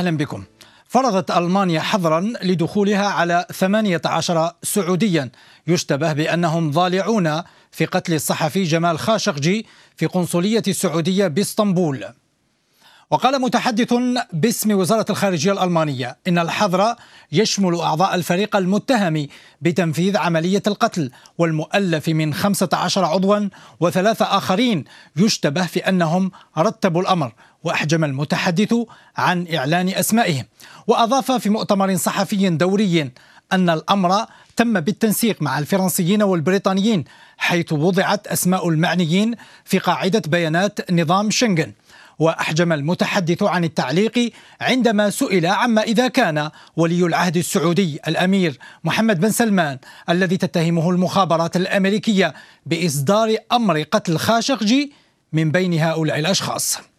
أهلا بكم فرضت ألمانيا حظرا لدخولها على 18 سعوديا يشتبه بأنهم ضالعون في قتل الصحفي جمال خاشقجي في قنصلية السعودية باسطنبول وقال متحدث باسم وزارة الخارجية الألمانية إن الحظر يشمل أعضاء الفريق المتهم بتنفيذ عملية القتل والمؤلف من 15 عضوا وثلاثة آخرين يشتبه في أنهم رتبوا الأمر وأحجم المتحدث عن إعلان أسمائهم وأضاف في مؤتمر صحفي دوري أن الأمر تم بالتنسيق مع الفرنسيين والبريطانيين حيث وضعت أسماء المعنيين في قاعدة بيانات نظام شنغن وأحجم المتحدث عن التعليق عندما سئل عما إذا كان ولي العهد السعودي الأمير محمد بن سلمان الذي تتهمه المخابرات الأمريكية بإصدار أمر قتل خاشقجي من بين هؤلاء الأشخاص